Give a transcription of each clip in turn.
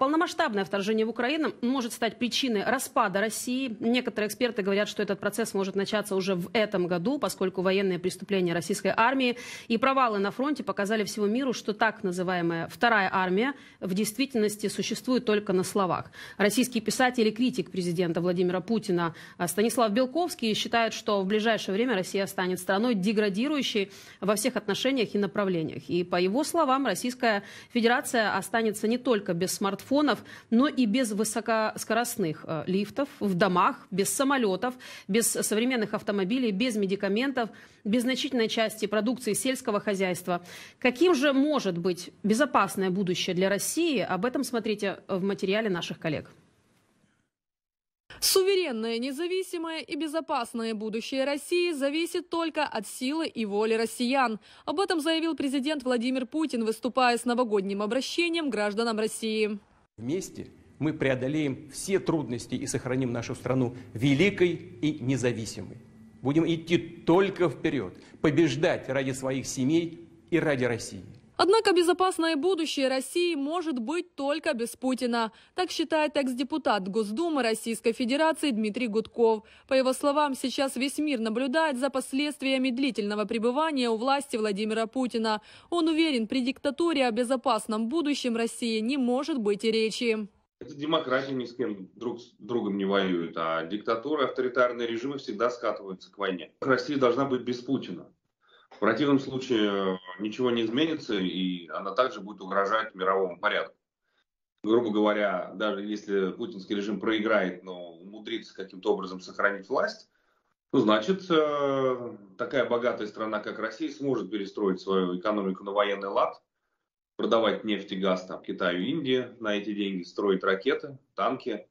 Полномасштабное вторжение в Украину может стать причиной распада России. Некоторые эксперты говорят, что этот процесс может начаться уже в этом году, поскольку военные преступления российской армии и провалы на фронте показали всему миру, что так называемая «вторая армия» в действительности существует только на словах. Российский писатель и критик президента Владимира Путина а, Станислав Белковский считает, что в ближайшее время Россия станет страной деградирующей во всех отношениях и направлениях. И по его словам, Российская Федерация останется не только без смартфонов, марафонов, но и без высокоскоростных э, лифтов в домах, без самолетов, без современных автомобилей, без медикаментов, без значительной части продукции сельского хозяйства. Каким же может быть безопасное будущее для России? Об этом смотрите в материале наших коллег. Суверенное, независимое и безопасное будущее России зависит только от силы и воли россиян. Об этом заявил президент Владимир Путин, выступая с новогодним обращением гражданам России. Вместе мы преодолеем все трудности и сохраним нашу страну великой и независимой. Будем идти только вперед, побеждать ради своих семей и ради России. Однако безопасное будущее России может быть только без Путина. Так считает экс-депутат Госдумы Российской Федерации Дмитрий Гудков. По его словам, сейчас весь мир наблюдает за последствиями длительного пребывания у власти Владимира Путина. Он уверен, при диктатуре о безопасном будущем России не может быть и речи. Это демократия ни с кем друг с другом не воюет, а диктатуры, авторитарные режимы всегда скатываются к войне. Россия должна быть без Путина. В противном случае э, ничего не изменится, и она также будет угрожать мировому порядку. Грубо говоря, даже если путинский режим проиграет, но умудрится каким-то образом сохранить власть, ну, значит, э, такая богатая страна, как Россия, сможет перестроить свою экономику на военный лад, продавать нефть и газ там, Китаю и Индии на эти деньги, строить ракеты, танки,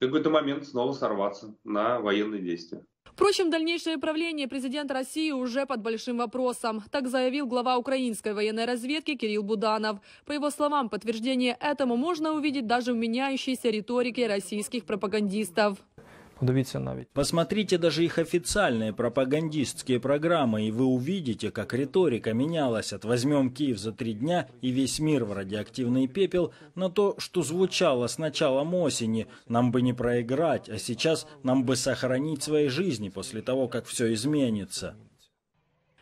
в какой-то момент снова сорваться на военные действия. Впрочем, дальнейшее правление президента России уже под большим вопросом. Так заявил глава украинской военной разведки Кирилл Буданов. По его словам, подтверждение этому можно увидеть даже в меняющейся риторике российских пропагандистов. Дивіться навіть посмотрите даже их официальные пропагандистские программы, и вы увидите, как риторика менялась от «возьмем Киев за три дня и весь мир в радиоактивный пепел» на то, что звучало с началом осени «нам бы не проиграть, а сейчас нам бы сохранить свои жизни после того, как все изменится».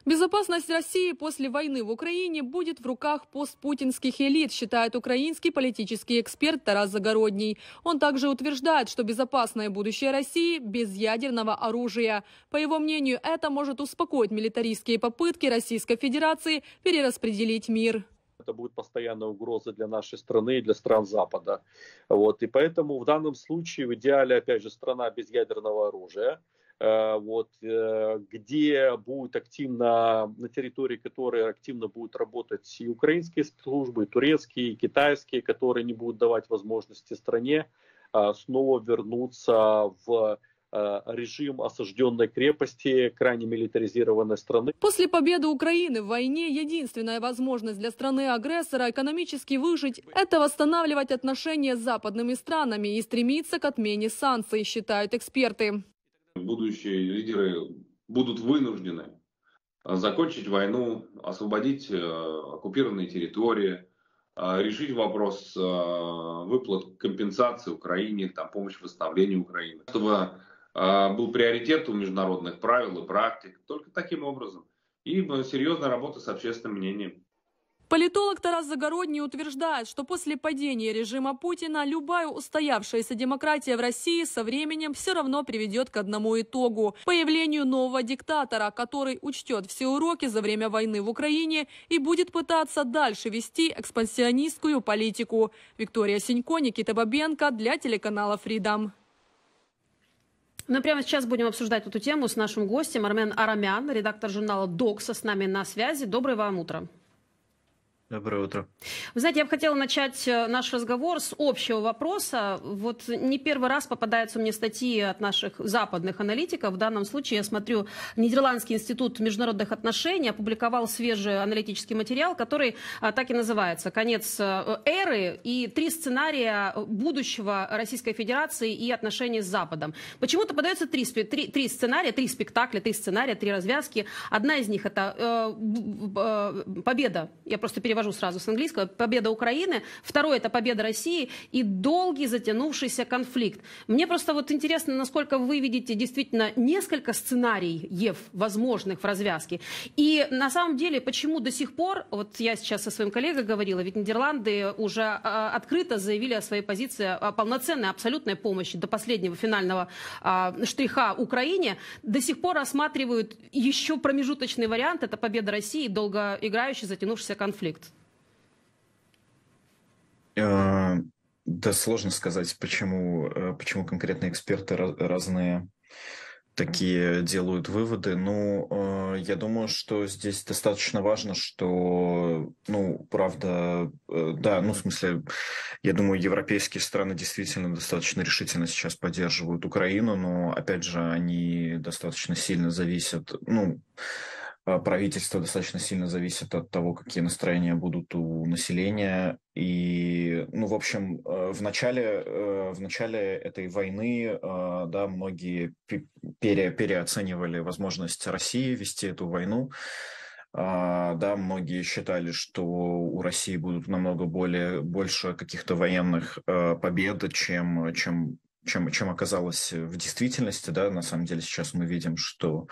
Безопасность России после войны в Украине будет в руках постпутинских элит, считает украинский политический эксперт Тарас Загородний. Он также утверждает, что безопасное будущее России без ядерного оружия. По его мнению, это может успокоить милитаристские попытки Российской Федерации перераспределить мир это будет постоянная угроза для нашей страны и для стран Запада. Вот. И поэтому в данном случае, в идеале, опять же, страна без ядерного оружия, Э, вот, э, где будут активно, на территории которой активно будут работать и украинские службы, и турецкие, и китайские, которые не будут давать возможности стране э, снова вернуться в режим осажденной крепости, крайне милитаризированной страны. После победы Украины в войне единственная возможность для страны-агрессора экономически выжить – это восстанавливать отношения с западными странами и стремиться к отмене санкций, считают эксперты будущие лидеры будут вынуждены э, закончить войну, освободить э, оккупированные территории, э, решить вопрос выплат компенсации Украине, там, помощь в восстановлении Украины, чтобы был приоритет у международных правил и практик. Только таким образом. И серьезная работа с общественным мнением. Политолог Тарас Загородний утверждает, что после падения режима Путина любая устоявшаяся демократия в России со временем все равно приведет к одному итогу – появлению нового диктатора, который учтет все уроки за время войны в Украине и будет пытаться дальше вести экспансионистскую политику. Виктория Синько, Никита Бабенко для телеканала Freedom. Ну прямо сейчас будем обсуждать эту тему с нашим гостем Армен Арамян, редактор журнала «Докса» с нами на связи. Доброе вам утро. Доброе утро. Вы знаете, я бы хотела начать э, наш разговор с общего вопроса. Вот не первый раз попадаются мне статьи от наших западных аналитиков. В данном случае я смотрю, Нидерландский институт международных отношений опубликовал свежий аналитический материал, который а, так и называется «Конец э, эры и три сценария будущего Российской Федерации и отношений с Западом». Почему-то подаются три, три, три сценария, три спектакля, три сценария, три развязки. Одна из них – это э, э, победа. Я просто перевожу перевожу сразу с английского, победа Украины, второе это победа России и долгий затянувшийся конфликт. Мне просто вот интересно, насколько вы видите действительно несколько сценариев возможных в развязке. И на самом деле, почему до сих пор, вот я сейчас со своим коллегой говорила, ведь Нидерланды уже а, открыто заявили о своей позиции о полноценной, абсолютной помощи до последнего финального а, штриха Украине, до сих пор рассматривают еще промежуточный вариант, это победа России, и долгоиграющий затянувшийся конфликт. Э, да, сложно сказать, почему, э, почему конкретно эксперты разные такие делают выводы. Ну, э, я думаю, что здесь достаточно важно, что, ну, правда, да, ну, в смысле, я думаю, европейские страны действительно достаточно решительно сейчас поддерживают Украину, но, опять же, они достаточно сильно зависят, ну, а, правительство достаточно сильно зависит от того, какие настроения будут у населения. И, ну, в общем, э, в начале, э, в начале этой войны, а, да, многие пере, переоценивали возможность России вести эту войну. А, да, многие считали, что у России будут намного более, больше каких-то военных э, побед, чем, чем чем, чем оказалось в действительности, да, на самом деле сейчас мы видим, что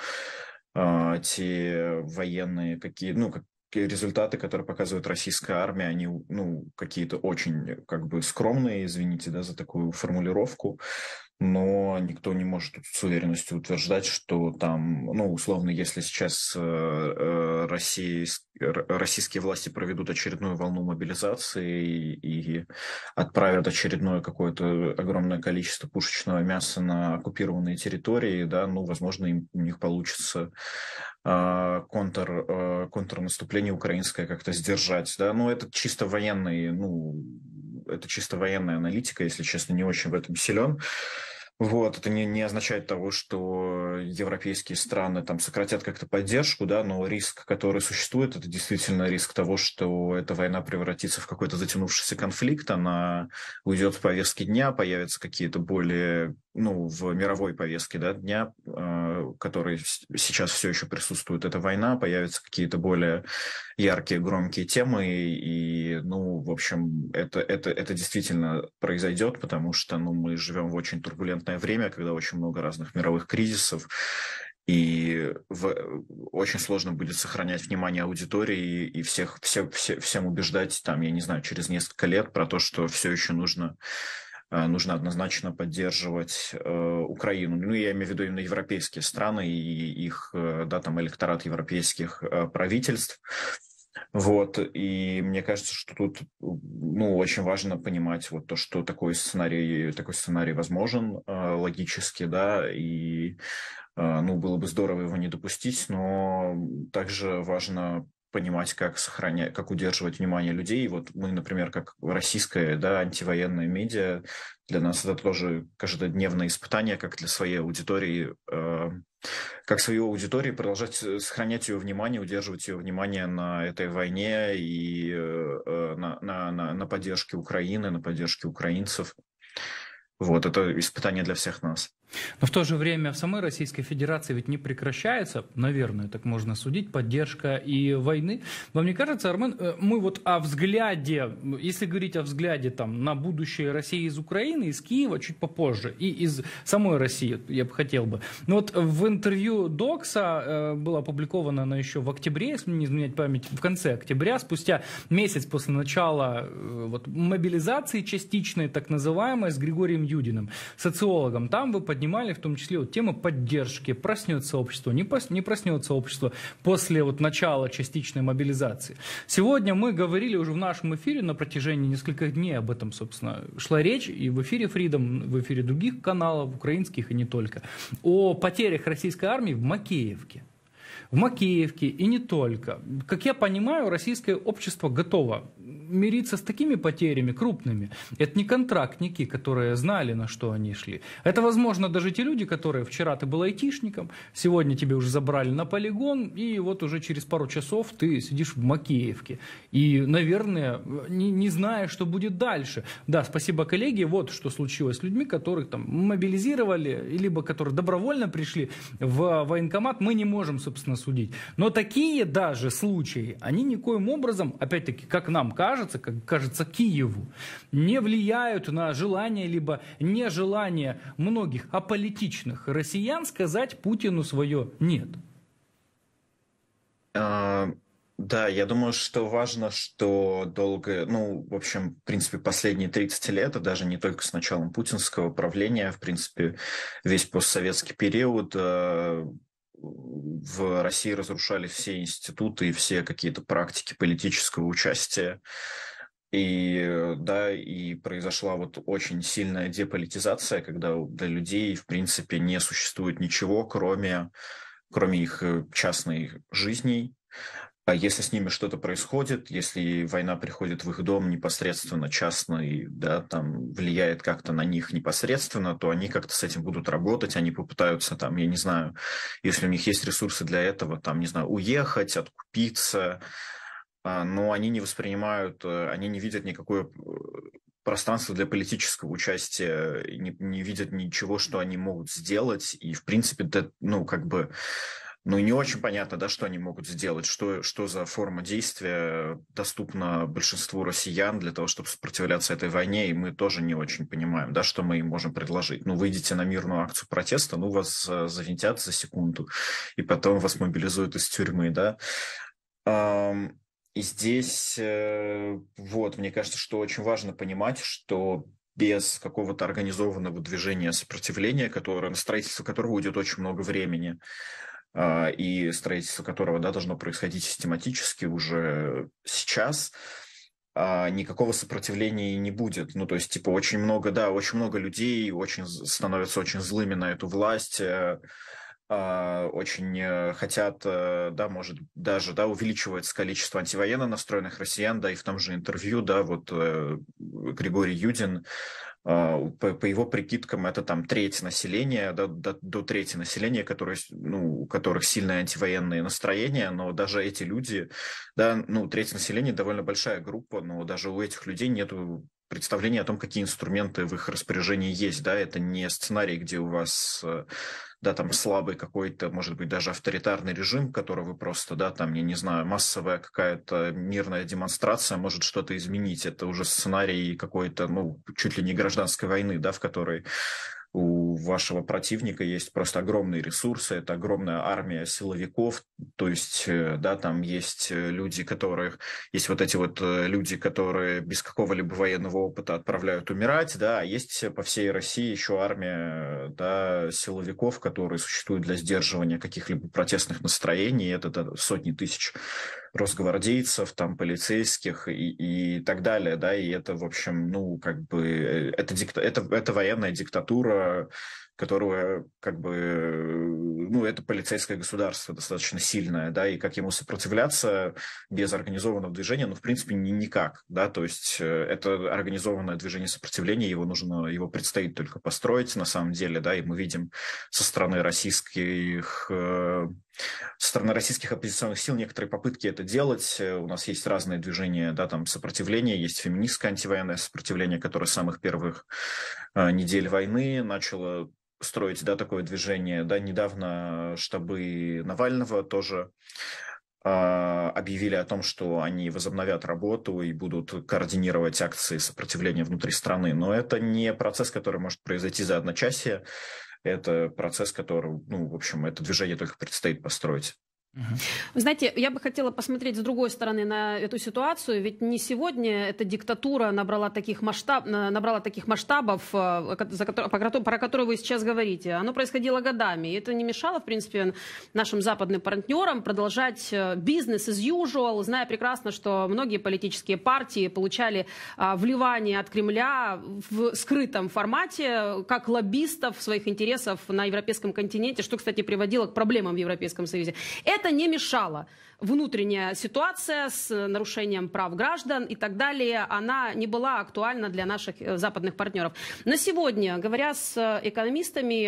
а, те военные какие, ну, как, результаты, которые показывает российская армия, они, ну, какие-то очень, как бы, скромные, извините, да, за такую формулировку, но никто не может с уверенностью утверждать, что там, ну, условно, если сейчас э, э, Россия, российские власти проведут очередную волну мобилизации и, отправят очередное какое-то огромное количество пушечного мяса на оккупированные территории, да, ну, возможно, им, у них получится а, контр, а, контрнаступление украинское как-то сдержать, да, но это чисто военный, ну, это чисто военная аналитика, если честно, не очень в этом силен. Вот, это не, не означает того, что европейские страны там сократят как-то поддержку, да, но риск, который существует, это действительно риск того, что эта война превратится в какой-то затянувшийся конфликт, она уйдет в повестки дня, появятся какие-то более ну, в мировой повестке да, дня, э, который сейчас все еще присутствует, это война, появятся какие-то более яркие, громкие темы, и, и ну, в общем, это, это, это действительно произойдет, потому что, ну, мы живем в очень турбулентное время, когда очень много разных мировых кризисов, и в, э, очень сложно будет сохранять внимание аудитории и, и всех, всех, все, всем убеждать, там, я не знаю, через несколько лет про то, что все еще нужно Э, нужно однозначно поддерживать э, Украину. Ну, я имею в виду именно европейские страны и их, э, да, там, электорат европейских правительств. Вот, и мне кажется, что тут, ну, очень важно понимать вот то, что такой сценарий, такой сценарий возможен э, логически, да, и, ну, было бы здорово его не допустить, но также важно понимать, как сохранять, как удерживать внимание людей. Вот мы, например, как российская, да, антивоенная медиа, для нас это тоже каждодневное испытание, как для своей аудитории, э, как свою аудиторию продолжать сохранять ее внимание, удерживать ее внимание на этой войне и э, э, на, на, на, на поддержке Украины, на поддержке украинцев. Вот, это испытание для всех нас. Но в то же время в самой Российской Федерации ведь не прекращается, наверное, так можно судить, поддержка и войны. Вам не кажется, Армен, э, мы вот о взгляде, если говорить о взгляде там, на будущее России из Украины, из Киева чуть попозже, и из самой России, я бы хотел бы. Но вот в интервью Докса э, было опубликовано оно еще в октябре, если не изменять память, в конце октября, спустя месяц после начала э, вот, мобилизации частичной, так называемой, с Григорием Юдиным, социологом, там вы поднимали в том числе вот тему поддержки, проснется общество, не, пос, не проснется общество после вот начала частичной мобилизации. Сегодня мы говорили уже в нашем эфире на протяжении нескольких дней об этом, собственно, шла речь и в эфире Freedom, в эфире других каналов, украинских и не только, о потерях российской армии в Макеевке в Макеевке и не только. Как я понимаю, российское общество готово мириться с такими потерями крупными. Это не контрактники, которые знали, на что они шли. Это, возможно, даже те люди, которые вчера ты был айтишником, сегодня тебе уже забрали на полигон, и вот уже через пару часов ты сидишь в Макеевке. И, наверное, не, не зная, что будет дальше. Да, спасибо, коллеги, вот что случилось с людьми, которых там мобилизировали, либо которые добровольно пришли в э, военкомат. Мы не можем, собственно, судить. Но такие даже случаи, они никоим образом, опять-таки, как нам кажется, как кажется Киеву, не влияют на желание либо нежелание многих аполитичных россиян сказать Путину свое «нет». А... Да, я думаю, что важно, что долго, ну, в общем, в принципе, последние 30 лет, а даже не только с началом путинского правления, а, в принципе, весь постсоветский период а, в России разрушались все институты и все какие-то практики политического участия. И э, да, и произошла вот очень сильная деполитизация, когда для людей, в принципе, не существует ничего, кроме, кроме их э, частной жизни, а если с ними что-то происходит, если война приходит в их дом непосредственно, частный, да, там влияет как-то на них непосредственно, то они как-то с этим будут работать, они попытаются там, я не знаю, если у них есть ресурсы для этого, там, не знаю, уехать, откупиться, а, но они не воспринимают, э, они не видят никакое э, пространство для политического участия, не, не видят ничего, что они могут сделать, и, в принципе, да, ну, как бы ну, и не очень понятно, да, что они могут сделать, что, что за форма действия доступна большинству россиян для того, чтобы сопротивляться этой войне, и мы тоже не очень понимаем, да, что мы им можем предложить. Ну, выйдите на мирную акцию протеста, ну, вас э, завинтят за секунду, и потом вас мобилизуют из тюрьмы, да. И здесь, э, вот, мне кажется, что очень важно понимать, что без какого-то организованного движения сопротивления, которое, на строительство которого уйдет очень много времени, а, и строительство которого да, должно происходить систематически уже сейчас, а, никакого сопротивления не будет. Ну, то есть, типа, очень много, да, очень много людей очень становятся очень злыми на эту власть, э, а, очень э, хотят, э, да, может, даже, да, увеличивается количество антивоенно настроенных россиян, да, и в том же интервью, да, вот Григорий Юдин а, по, по его прикидкам это там треть населения, до, до, до трети населения, которые, ну, у которых сильные антивоенные настроения, но даже эти люди, да, ну, треть населения довольно большая группа, но даже у этих людей нет представления о том, какие инструменты в их распоряжении есть, да, это не сценарий, где у вас э, да, там слабый какой-то, может быть, даже авторитарный режим, которого просто, да, там, я не знаю, массовая какая-то мирная демонстрация может что-то изменить. Это уже сценарий какой-то, ну, чуть ли не гражданской войны, да, в которой у вашего противника есть просто огромные ресурсы, это огромная армия силовиков, то есть, э, да, там есть э, люди, которых, есть вот эти вот э, люди, которые без какого-либо военного опыта отправляют умирать, да, а есть по всей России еще армия, да, силовиков, которые существуют для сдерживания каких-либо протестных настроений, это, это сотни тысяч росгвардейцев, там, полицейских и, и так далее, да, и это, в общем, ну, как бы, это, дикта, это, это военная диктатура, которого как бы, ну, это полицейское государство достаточно сильное, да, и как ему сопротивляться без организованного движения, ну, в принципе, ни, никак, да, то есть э, это организованное движение сопротивления, его нужно, его предстоит только построить, на самом деле, да, и мы видим со стороны российских э, со стороны российских оппозиционных сил некоторые попытки это делать. Э, у нас есть разные движения, да, там сопротивление, есть феминистское антивоенное сопротивление, которое с самых первых э, недель войны начало строить, да, такое движение. Да, недавно штабы Навального тоже а, объявили о том, что они возобновят работу и будут координировать акции сопротивления внутри страны. Но это не процесс, который может произойти за одночасье. Это процесс, который, ну, в общем, это движение только предстоит построить. Вы знаете, я бы хотела посмотреть с другой стороны на эту ситуацию, ведь не сегодня эта диктатура набрала таких, масштаб, набрала таких масштабов, э, про которые вы сейчас говорите. Оно происходило годами, и это не мешало, в принципе, нашим западным партнерам продолжать э, бизнес as usual, зная прекрасно, что многие политические партии получали а, вливание от Кремля в скрытом формате, как лоббистов своих интересов на европейском континенте, что, кстати, приводило к проблемам в Европейском Союзе. Это это не мешало. Внутренняя ситуация с э, нарушением прав граждан и так далее, она не была актуальна для наших э, западных партнеров. На сегодня, говоря с э, экономистами,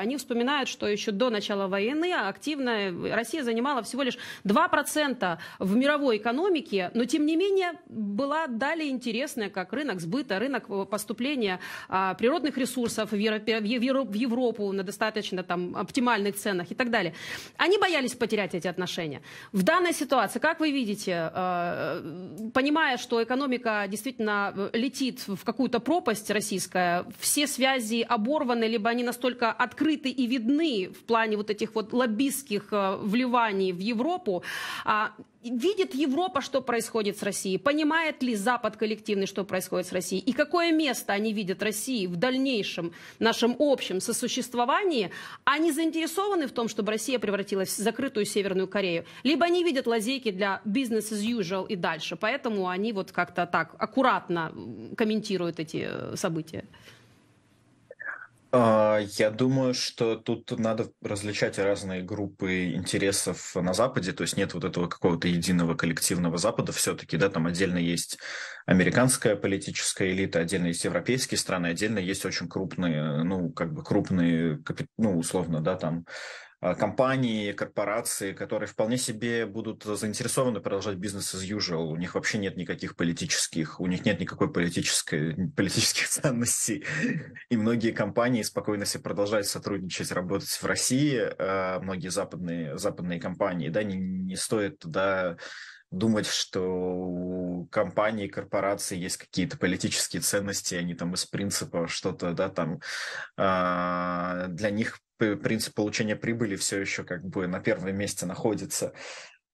они вспоминают, что еще до начала войны активно Россия занимала всего лишь 2% в мировой экономике, но тем не менее была далее интересная, как рынок сбыта, рынок поступления а, природных ресурсов в Европу, в Европу на достаточно там оптимальных ценах и так далее. Они боялись потерять укреплять эти отношения. В данной ситуации, как вы видите, э, э, понимая, что экономика действительно э, летит в какую-то пропасть российская, все связи оборваны, либо они настолько открыты и видны в плане вот этих вот лоббистских вливаний в Европу, а видит Европа, что происходит с Россией? Понимает ли Запад коллективный, что происходит с Россией? И какое место они видят России в дальнейшем нашем общем сосуществовании? Они заинтересованы в том, чтобы Россия превратилась в закрытую Северную Корею? Либо они видят лазейки для бизнес as usual и дальше? Поэтому они вот как-то так аккуратно комментируют эти э, события. А, я думаю, что тут надо различать разные группы интересов на Западе, то есть нет вот этого какого-то единого коллективного Запада все-таки, да, там отдельно есть американская политическая элита, отдельно есть европейские страны, отдельно есть очень крупные, ну, как бы крупные, ну, условно, да, там а, компании, корпорации, которые вполне себе будут заинтересованы продолжать бизнес as usual. У них вообще нет никаких политических, у них нет никакой политической, политических ценностей. И многие компании спокойно себе продолжают сотрудничать, работать в России. А многие западные, западные компании, да, не, не стоит туда думать, что у компаний, корпораций есть какие-то политические ценности, они там из принципа что-то, да, там а, для них принцип получения прибыли все еще как бы на первом месте находится.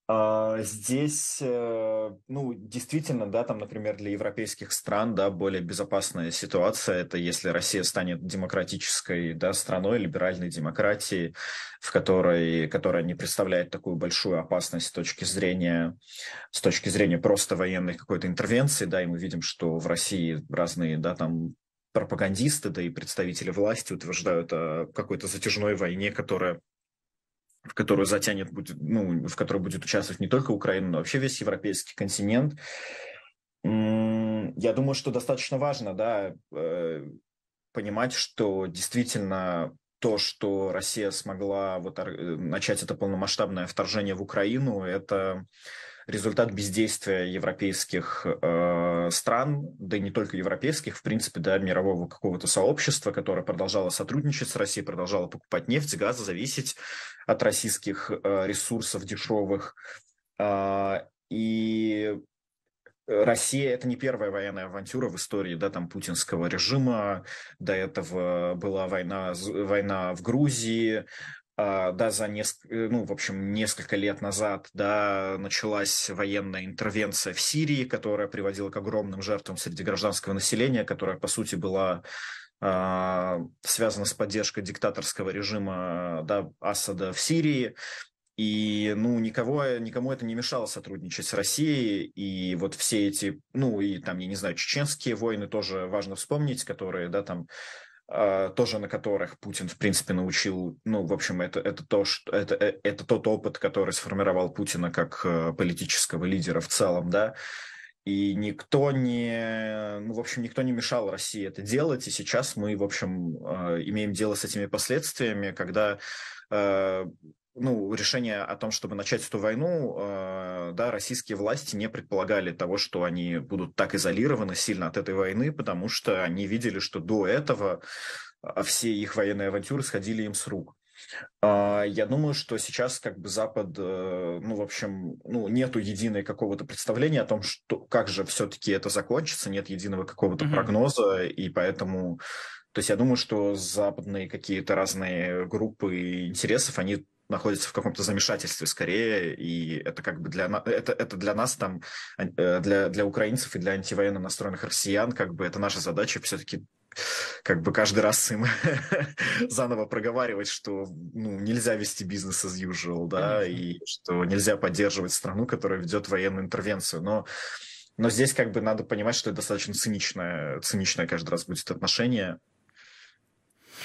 А, здесь, э, ну, действительно, да, там, например, для европейских стран, да, более безопасная ситуация, это если Россия станет демократической, да, страной, либеральной демократии, в которой, которая не представляет такую большую опасность с точки зрения, с точки зрения просто военной какой-то интервенции, да, и мы видим, что в России разные, да, там пропагандисты, да и представители власти утверждают о какой-то затяжной войне, которая в которую затянет, будет, ну, в которой будет участвовать не только Украина, но вообще весь европейский континент. Я думаю, что достаточно важно, да, э, понимать, что действительно то, что Россия смогла вот э, начать это полномасштабное вторжение в Украину, это результат бездействия европейских э, стран, да и не только европейских, в принципе, да, мирового какого-то сообщества, которое продолжало сотрудничать с Россией, продолжало покупать нефть, газ, зависеть от российских э, ресурсов дешевых. Э, и Россия это не первая военная авантюра в истории, да, там путинского режима. До этого была война, война в Грузии, а, да, за несколько, э, ну, в общем, несколько лет назад, да, началась военная интервенция в Сирии, которая приводила к огромным жертвам среди гражданского населения, которая, по сути, была а, связана с поддержкой диктаторского режима да, Асада в Сирии. И, ну, никого, э, никому это не мешало сотрудничать с Россией. И вот все эти, ну, и там, я не знаю, чеченские войны тоже важно вспомнить, которые, да, там а, тоже на которых Путин, в принципе, научил, ну, в общем, это, это, то, что, это, э, это тот опыт, который сформировал Путина как э, политического лидера в целом, да, и никто не, ну, в общем, никто не мешал России это делать, и сейчас мы, в общем, э, имеем дело с этими последствиями, когда ну, решение о том, чтобы начать эту войну, э, да, российские власти не предполагали того, что они будут так изолированы сильно от этой войны, потому что они видели, что до этого а, все их военные авантюры сходили им с рук. А, я думаю, что сейчас как бы Запад, э, ну, в общем, ну, нету единой какого-то представления о том, что, как же все-таки это закончится, нет единого какого-то mm-hmm. прогноза, и поэтому, то есть я думаю, что западные какие-то разные группы интересов, они находится в каком-то замешательстве скорее, и это как бы для нас, это, это для нас там, а, э, для, для украинцев и для антивоенно настроенных россиян, как бы это наша задача все-таки как бы каждый раз им заново проговаривать, что ну, нельзя вести бизнес as usual, да, Конечно. и что нельзя поддерживать страну, которая ведет военную интервенцию. Но но здесь как бы надо понимать, что это достаточно циничное, циничное каждый раз будет отношение.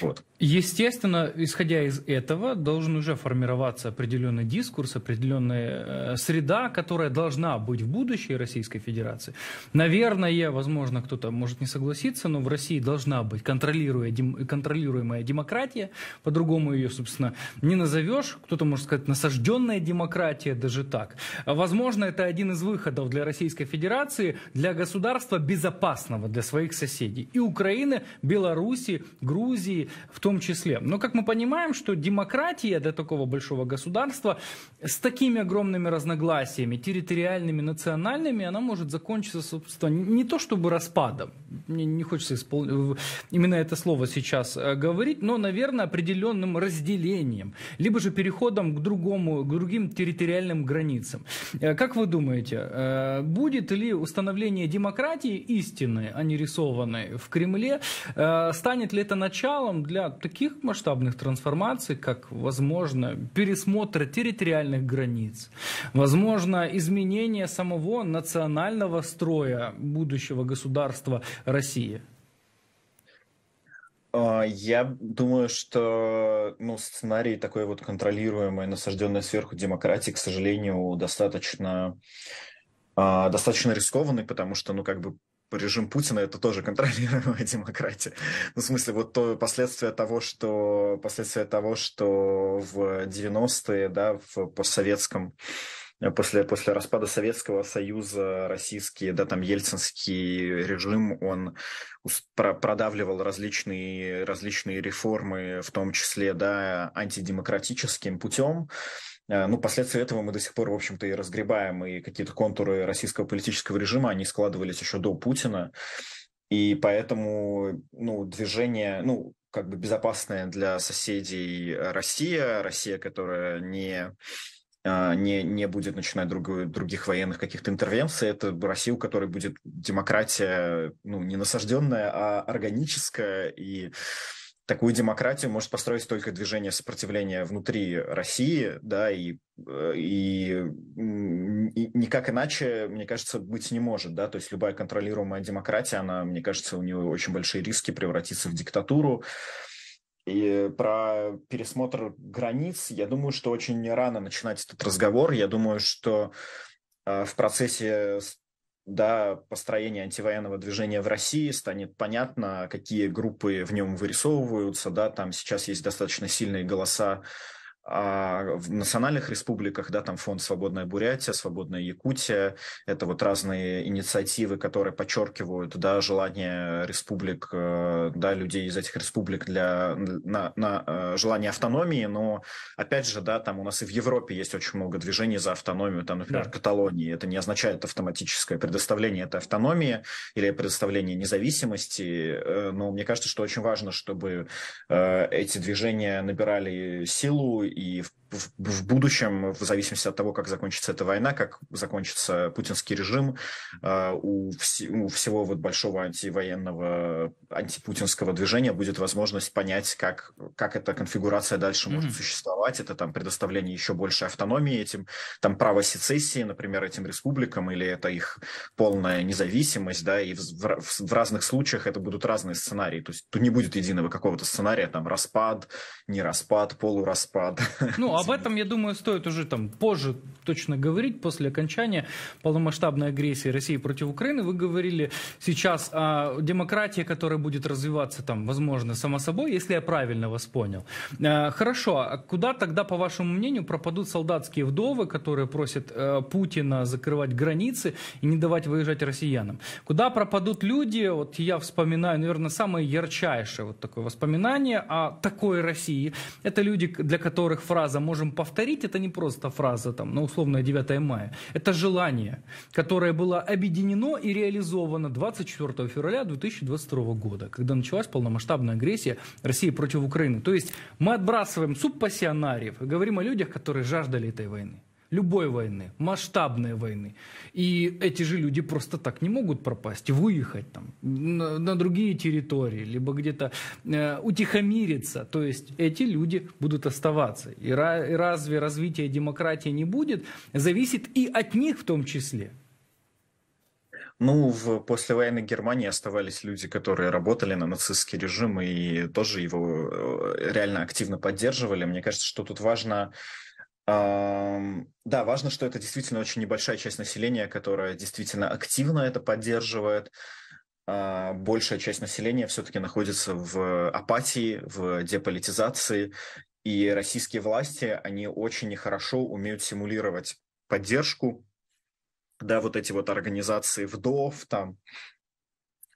Вот. Естественно, исходя из этого, должен уже формироваться определенный дискурс, определенная э, среда, которая должна быть в будущей Российской Федерации. Наверное, возможно, кто-то может не согласиться, но в России должна быть контролируя, контролируемая демократия, по-другому ее, собственно, не назовешь. Кто-то может сказать насажденная демократия, даже так. Возможно, это один из выходов для Российской Федерации, для государства безопасного, для своих соседей. И Украины, Белоруссии, Грузии, в том числе. Но как мы понимаем, что демократия для такого большого государства с такими огромными разногласиями, территориальными, национальными, она может закончиться, собственно, не то чтобы распадом, мне не хочется испол... Э, именно это слово сейчас э, говорить, но, наверное, определенным разделением, либо же переходом к другому, к другим территориальным границам. Э, как вы думаете, будет ли установление демократии истинной, а не рисованной в Кремле, станет ли это началом целом для таких масштабных трансформаций, как, возможно, пересмотр территориальных границ, возможно, изменение самого национального строя будущего государства России? А, я думаю, что ну, сценарий такой вот контролируемой, насажденной сверху демократии, к сожалению, достаточно, а, достаточно рискованный, потому что, ну, как бы режим Путина это тоже контролируемая демократия. Ну, в смысле, вот то последствия того, что последствия того, что в 90-е, да, в постсоветском э, после, после распада Советского Союза российский, да, там ельцинский режим, он продавливал различные, различные реформы, в том числе, да, антидемократическим путем. Э, ну, последствия этого мы до сих пор, в общем-то, и разгребаем, и какие-то контуры российского политического режима, они складывались еще до Путина, и поэтому, ну, движение, ну, как бы безопасное для соседей э, Россия, Россия, которая не э, не, не будет начинать друг, других военных каких-то интервенций. Это Россия, у которой будет демократия ну, не насажденная, а органическая. И такую демократию может построить только движение сопротивления внутри России, да, и, э, и, и никак иначе, мне кажется, быть не может, да, то есть любая контролируемая демократия, она, мне кажется, у нее очень большие риски превратиться в диктатуру, и про пересмотр границ, я думаю, что очень рано начинать этот разговор. Я думаю, что э, в процессе да, построение антивоенного движения в России, станет понятно, какие группы в нем вырисовываются, да, там сейчас есть достаточно сильные голоса а в национальных республиках, да, там фонд «Свободная Бурятия», «Свободная Якутия», это вот разные инициативы, которые подчеркивают, да, желание республик, э, да, людей из этих республик для, на, на э, желание автономии, но, опять же, да, там у нас и в Европе есть очень много движений за автономию, там, например, да. Каталонии, это не означает автоматическое предоставление этой автономии или предоставление независимости, э, но мне кажется, что очень важно, чтобы эти движения набирали силу и в в, в будущем, в зависимости от того, как закончится эта война, как закончится путинский режим, э, у, вс у всего вот большого антивоенного, антипутинского движения будет возможность понять, как, как эта конфигурация дальше mm-hmm. может существовать. Это там предоставление еще большей автономии этим, там право сецессии, например, этим республикам, или это их полная независимость, да, и в, в, в разных случаях это будут разные сценарии. То есть тут не будет единого какого-то сценария, там распад, не распад, полураспад. Ну, об этом, я думаю, стоит уже там позже точно говорить, после окончания полномасштабной агрессии России против Украины. Вы говорили сейчас о демократии, которая будет развиваться там, возможно, само собой, если я правильно вас понял. Э, хорошо, а куда тогда, по вашему мнению, пропадут солдатские вдовы, которые просят э, Путина закрывать границы и не давать выезжать россиянам? Куда пропадут люди? Вот я вспоминаю, наверное, самое ярчайшее вот такое воспоминание о такой России. Это люди, для которых фраза можем повторить, это не просто фраза, там, на ну, условное 9 мая. Это желание, которое было объединено и реализовано 24 февраля 2022 года, когда началась полномасштабная агрессия России против Украины. То есть мы отбрасываем субпассионариев и говорим о людях, которые жаждали этой войны любой войны, масштабной войны. И эти же люди просто так не могут пропасть, выехать там на, на другие территории, либо где-то э, утихомириться. То есть эти люди будут оставаться. И, ra- и разве развитие демократии не будет, зависит и от них в том числе. Ну, в послевоенной Германии оставались люди, которые работали на нацистский режим и тоже его э, реально активно поддерживали. Мне кажется, что тут важно да, важно, что это действительно очень небольшая часть населения, которая действительно активно это поддерживает. А, большая часть населения все-таки находится в апатии, в деполитизации, и российские власти, они очень нехорошо умеют симулировать поддержку, да, вот эти вот организации вдов, там,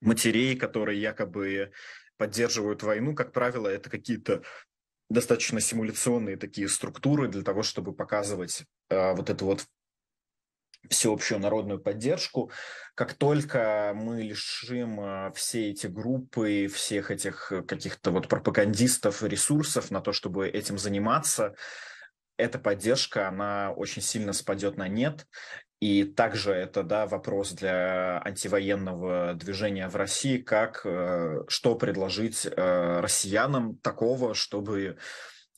матерей, которые якобы поддерживают войну, как правило, это какие-то достаточно симуляционные такие структуры для того, чтобы показывать э, вот эту вот всеобщую народную поддержку. Как только мы лишим э, все эти группы, всех этих э, каких-то вот пропагандистов ресурсов на то, чтобы этим заниматься, эта поддержка, она очень сильно спадет на нет, и также это да, вопрос для антивоенного движения в России, как, э, что предложить э, россиянам такого, чтобы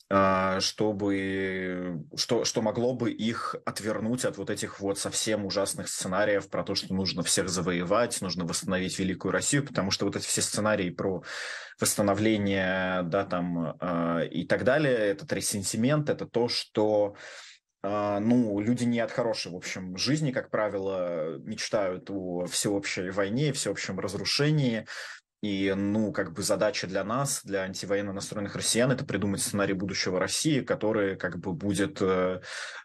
э, чтобы что, что могло бы их отвернуть от вот этих вот совсем ужасных сценариев про то, что нужно всех завоевать, нужно восстановить Великую Россию, потому что вот эти все сценарии про восстановление, да, там э, и так далее, этот ресентимент, это то, что а, ну, люди не от хорошей, в общем, жизни, как правило, мечтают о всеобщей войне, всеобщем разрушении. И, ну, как бы задача для нас, для антивоенно настроенных россиян, это придумать сценарий будущего России, который как бы будет, э,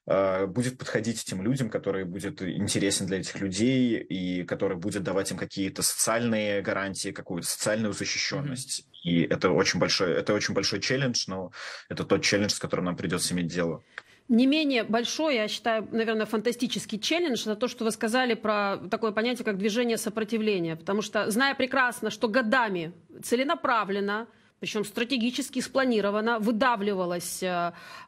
э, будет подходить этим людям, который будет интересен для этих людей и который будет давать им какие-то социальные гарантии, какую-то социальную защищенность. Mm-hmm. И это очень большой, это очень большой челлендж, но это тот челлендж, с которым нам придется иметь дело. Не менее большой, я считаю, наверное, фантастический челлендж, это то, что вы сказали про такое понятие, как движение сопротивления. Потому что, зная прекрасно, что годами целенаправленно причем стратегически спланировано, выдавливалось э,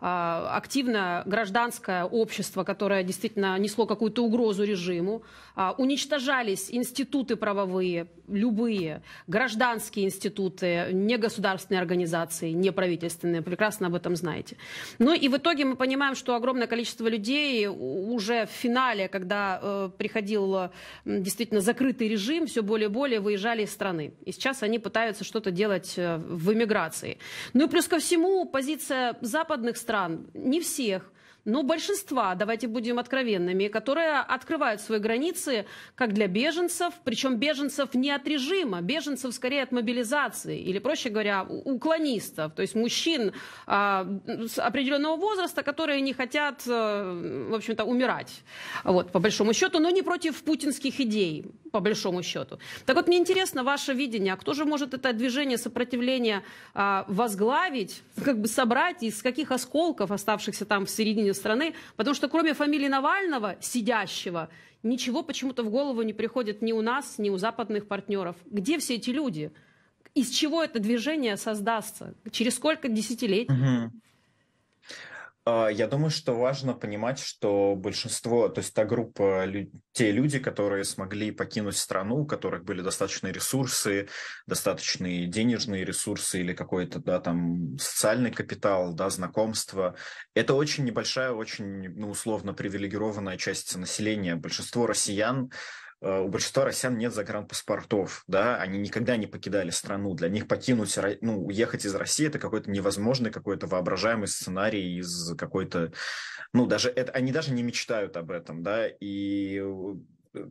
э, активно гражданское общество, которое действительно несло какую-то угрозу режиму, э, уничтожались институты правовые, любые, гражданские институты, негосударственные организации, неправительственные, прекрасно об этом знаете. Ну и в итоге мы понимаем, что огромное количество людей уже в финале, когда э, приходил э, действительно закрытый режим, все более и более выезжали из страны. И сейчас они пытаются что-то делать э, в в эмиграции. Ну и плюс ко всему позиция западных стран, не всех, но большинства, давайте будем откровенными, которые открывают свои границы как для беженцев, причем беженцев не от режима, беженцев скорее от мобилизации, или, проще говоря, уклонистов, то есть мужчин а, с определенного возраста, которые не хотят, а, в общем-то, умирать, вот, по большому счету, но не против путинских идей по большому счету. Так вот, мне интересно ваше видение, а кто же может это движение сопротивления а, возглавить, как бы собрать, из каких осколков, оставшихся там в середине страны, потому что кроме фамилии Навального, сидящего, ничего почему-то в голову не приходит ни у нас, ни у западных партнеров. Где все эти люди? Из чего это движение создастся? Через сколько десятилетий? Угу. А, я думаю, что важно понимать, что большинство, то есть та группа, те люди, которые смогли покинуть страну, у которых были достаточные ресурсы, достаточные денежные ресурсы или какой-то, да, там, социальный капитал, да, знакомства, это очень небольшая, очень, ну, условно привилегированная часть населения. Большинство россиян, Э, у большинства россиян нет загранпаспортов, да, они никогда не покидали страну, для них покинуть, ну, уехать из России это какой-то невозможный, какой-то воображаемый сценарий из какой-то, ну, даже это, они даже не мечтают об этом, да, и э,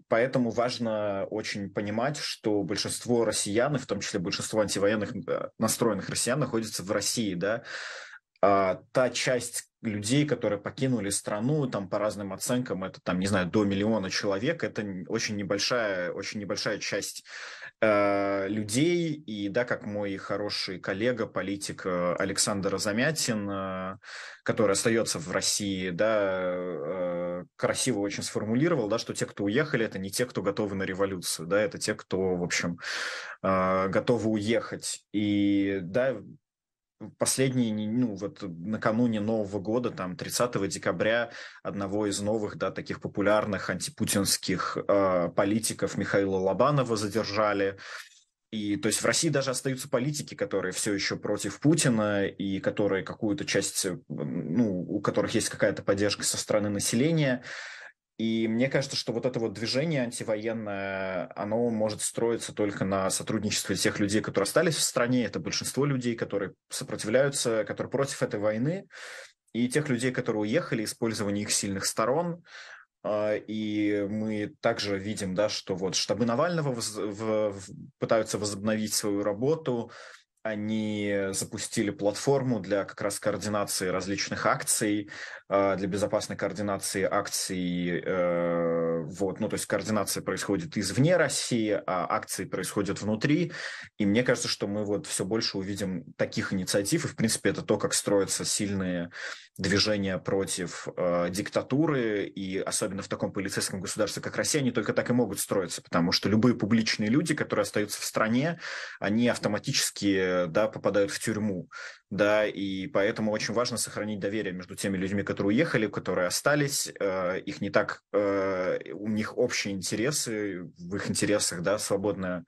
Поэтому важно очень понимать, что большинство россиян, в том числе большинство антивоенных э, настроенных россиян, находится в России, да, а та часть людей, которые покинули страну, там по разным оценкам это там, не знаю, до миллиона человек, это очень небольшая, очень небольшая часть э, людей, и да, как мой хороший коллега, политик э, Александр Замятин, э, который остается в России, да, э, красиво очень сформулировал, да, что те, кто уехали, это не те, кто готовы на революцию, да, это те, кто, в общем, э, готовы уехать, и да, последние ну, вот накануне Нового года, там, 30 декабря, одного из новых, да, таких популярных антипутинских э, политиков Михаила Лобанова задержали. И то есть в России даже остаются политики, которые все еще против Путина и которые какую-то часть, ну, у которых есть какая-то поддержка со стороны населения. И мне кажется, что вот это вот движение антивоенное, оно может строиться только на сотрудничестве тех людей, которые остались в стране. Это большинство людей, которые сопротивляются, которые против этой войны, и тех людей, которые уехали, использование их сильных сторон. А, и мы также видим, да, что вот штабы Навального воз... в... пытаются возобновить свою работу, они запустили платформу для как раз координации различных акций, а, для безопасной координации акций. Э, вот, ну, то есть координация происходит извне России, а акции происходят внутри. И мне кажется, что мы вот все больше увидим таких инициатив. И, в принципе, это то, как строятся сильные движения против э, диктатуры. И особенно в таком полицейском государстве, как Россия, они только так и могут строиться, потому что любые публичные люди, которые остаются в стране, они автоматически да, попадают в тюрьму, да, и поэтому очень важно сохранить доверие между теми людьми, которые уехали, которые остались, э, их не так, э, у них общие интересы, в их интересах, да, свободная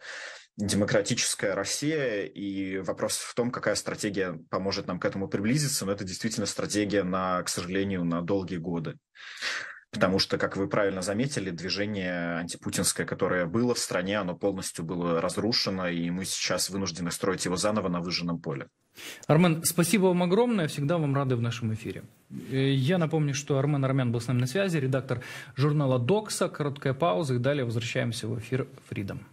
демократическая Россия, и вопрос в том, какая стратегия поможет нам к этому приблизиться, но это действительно стратегия на, к сожалению, на долгие годы потому что, как вы правильно заметили, движение антипутинское, которое было в стране, оно полностью было разрушено, и мы сейчас вынуждены строить его заново на выжженном поле. Армен, спасибо вам огромное, всегда вам рады в нашем эфире. Э, я напомню, что Армен Армян был с нами на связи, редактор журнала «Докса», короткая пауза, и далее возвращаемся в эфир «Фридом».